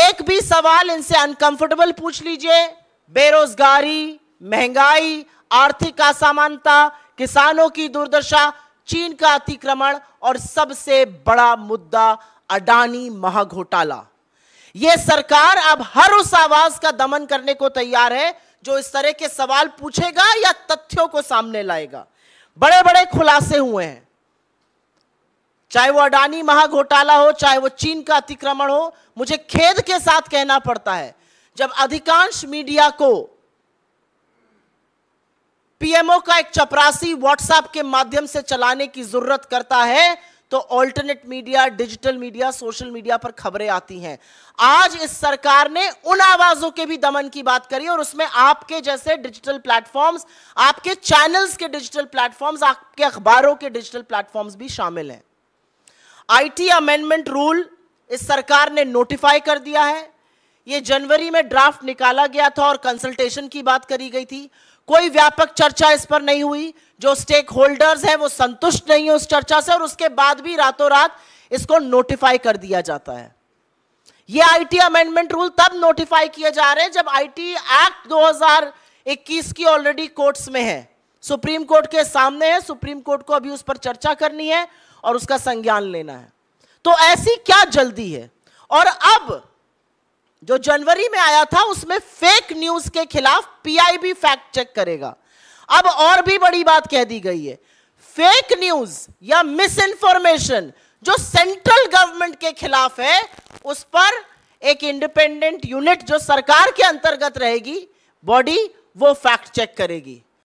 एक भी सवाल इनसे अनकंफर्टेबल पूछ लीजिए बेरोजगारी महंगाई आर्थिक असमानता किसानों की दुर्दशा चीन का अतिक्रमण और सबसे बड़ा मुद्दा अडानी महाघोटाला यह सरकार अब हर उस आवाज का दमन करने को तैयार है जो इस तरह के सवाल पूछेगा या तथ्यों को सामने लाएगा बड़े बड़े खुलासे हुए हैं चाहे वो अडानी महाघोटाला हो चाहे वो चीन का अतिक्रमण हो मुझे खेद के साथ कहना पड़ता है जब अधिकांश मीडिया को पीएमओ का एक चपरासी व्हाट्सएप के माध्यम से चलाने की जरूरत करता है तो alternate media digital media social media पर खबरें आती हैं आज इस सरकार ने उन आवाजों के भी दमन की बात करी और उसमें आपके जैसे डिजिटल प्लेटफॉर्म्स आपके चैनल्स के डिजिटल प्लेटफॉर्म्स आपके अखबारों के डिजिटल प्लेटफॉर्म्स भी शामिल हैं आईटी अमेंडमेंट रूल इस सरकार ने नोटिफाई कर दिया है ये जनवरी में ड्राफ्ट निकाला गया था और कंसल्टेशन की बात करी गई थी कोई व्यापक चर्चा इस पर नहीं हुई जो स्टेक होल्डर्स हैं वो संतुष्ट नहीं है उस चर्चा से और उसके बाद भी रातों रात इसको नोटिफाई कर दिया जाता है ये आईटी अमेंडमेंट रूल तब नोटिफाई किए जा रहे हैं जब आईटी एक्ट 2021 की ऑलरेडी कोर्ट्स में है सुप्रीम कोर्ट के सामने है सुप्रीम कोर्ट को अभी उस पर चर्चा करनी है और उसका संज्ञान लेना है तो ऐसी क्या जल्दी है और अब जो जनवरी में आया था उसमें फेक न्यूज के खिलाफ पीआईबी फैक्ट चेक करेगा अब और भी बड़ी बात कह दी गई है फेक न्यूज या मिस इन्फॉर्मेशन जो सेंट्रल गवर्नमेंट के खिलाफ है उस पर एक इंडिपेंडेंट यूनिट जो सरकार के अंतर्गत रहेगी बॉडी वो फैक्ट चेक करेगी